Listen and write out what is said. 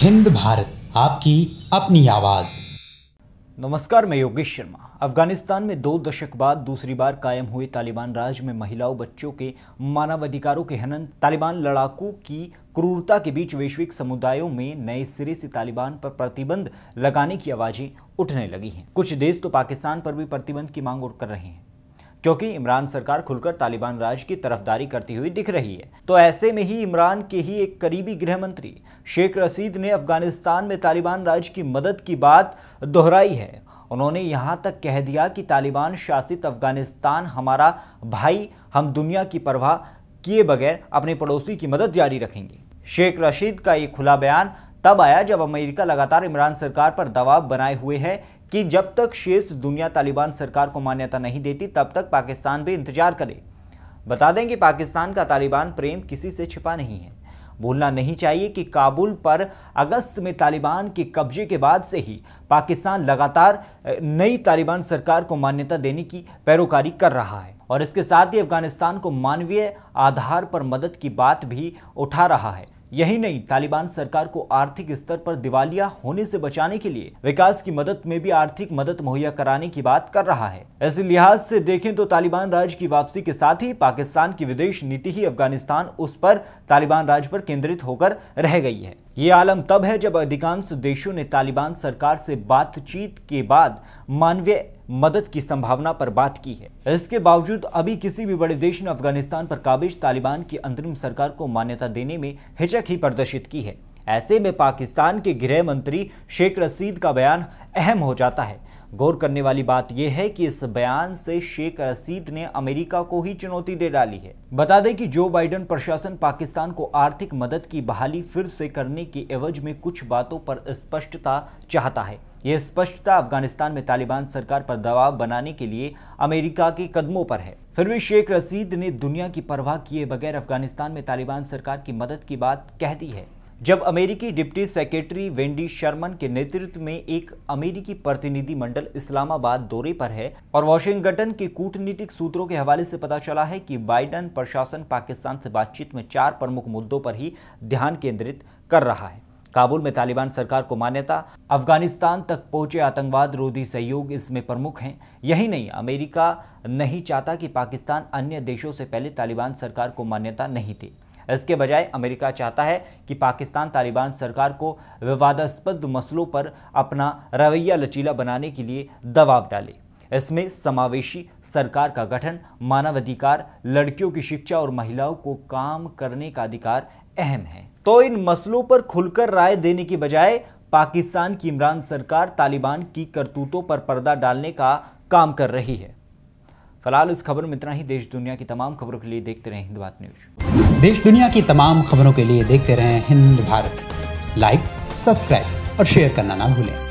हिंद भारत आपकी अपनी आवाज नमस्कार मैं योगेश शर्मा अफगानिस्तान में दो दशक बाद दूसरी बार कायम हुए तालिबान राज में महिलाओं बच्चों के मानवाधिकारों के हनन तालिबान लड़ाकों की क्रूरता के बीच वैश्विक समुदायों में नए सिरे से तालिबान पर प्रतिबंध लगाने की आवाज़ें उठने लगी हैं कुछ देश तो पाकिस्तान पर भी प्रतिबंध की मांग कर रहे हैं क्योंकि इमरान सरकार खुलकर तालिबान राज की तरफदारी करती हुई दिख रही है तो ऐसे में ही इमरान के ही एक करीबी गृह मंत्री शेख रसीद ने अफगानिस्तान में तालिबान राज की मदद की बात दोहराई है उन्होंने यहाँ तक कह दिया कि तालिबान शासित अफगानिस्तान हमारा भाई हम दुनिया की परवाह किए बगैर अपने पड़ोसी की मदद जारी रखेंगे शेख रशीद का ये खुला बयान तब आया जब अमेरिका लगातार इमरान सरकार पर दबाव बनाए हुए है कि जब तक शेष दुनिया तालिबान सरकार को मान्यता नहीं देती तब तक पाकिस्तान भी इंतजार करे बता दें कि पाकिस्तान का तालिबान प्रेम किसी से छिपा नहीं है भूलना नहीं चाहिए कि काबुल पर अगस्त में तालिबान के कब्जे के बाद से ही पाकिस्तान लगातार नई तालिबान सरकार को मान्यता देने की पैरोकारी कर रहा है और इसके साथ ही अफगानिस्तान को मानवीय आधार पर मदद की बात भी उठा रहा है यही नहीं तालिबान सरकार को आर्थिक स्तर पर दिवालिया होने से बचाने के लिए विकास की मदद में भी आर्थिक मदद मुहैया कराने की बात कर रहा है इस लिहाज से देखें तो तालिबान राज की वापसी के साथ ही पाकिस्तान की विदेश नीति ही अफगानिस्तान उस पर तालिबान राज पर केंद्रित होकर रह गई है ये आलम तब है जब अधिकांश देशों ने तालिबान सरकार से बातचीत के बाद मानवीय मदद की संभावना पर बात की है इसके बावजूद अभी किसी भी बड़े देश ने अफगानिस्तान पर काबिज तालिबान की अंतरिम सरकार को मान्यता देने में हिचक ही प्रदर्शित की है ऐसे में पाकिस्तान के गृह मंत्री शेख रसीद का बयान अहम हो जाता है गौर करने वाली बात यह है कि इस बयान से शेख रसीद ने अमेरिका को ही चुनौती दे डाली है बता दें कि जो बाइडन प्रशासन पाकिस्तान को आर्थिक मदद की बहाली फिर से करने के एवज में कुछ बातों पर स्पष्टता चाहता है यह स्पष्टता अफगानिस्तान में तालिबान सरकार पर दबाव बनाने के लिए अमेरिका के कदमों पर है फिर भी शेख रसीद ने दुनिया की परवाह किए बगैर अफगानिस्तान में तालिबान सरकार की मदद की बात कह दी है जब अमेरिकी डिप्टी सेक्रेटरी वेंडी शर्मन के नेतृत्व में एक अमेरिकी प्रतिनिधिमंडल इस्लामाबाद दौरे पर है और वॉशिंगटन के कूटनीतिक सूत्रों के हवाले से पता चला है कि बाइडन प्रशासन पाकिस्तान से बातचीत में चार प्रमुख मुद्दों पर ही ध्यान केंद्रित कर रहा है काबुल में तालिबान सरकार को मान्यता अफगानिस्तान तक पहुंचे आतंकवाद रोधी सहयोग इसमें प्रमुख हैं यही नहीं अमेरिका नहीं चाहता कि पाकिस्तान अन्य देशों से पहले तालिबान सरकार को मान्यता नहीं दे इसके बजाय अमेरिका चाहता है कि पाकिस्तान तालिबान सरकार को विवादास्पद मसलों पर अपना रवैया लचीला बनाने के लिए दबाव डाले इसमें समावेशी सरकार का गठन मानवाधिकार लड़कियों की शिक्षा और महिलाओं को काम करने का अधिकार अहम है तो इन मसलों पर खुलकर राय देने की बजाय पाकिस्तान की इमरान सरकार तालिबान की करतूतों पर पर्दा डालने का काम कर रही है फिलहाल इस खबर में इतना ही देश दुनिया की तमाम खबरों के लिए देखते रहे हिंद भारत न्यूज देश दुनिया की तमाम खबरों के लिए देखते रहे हिंद भारत लाइक सब्सक्राइब और शेयर करना ना भूलें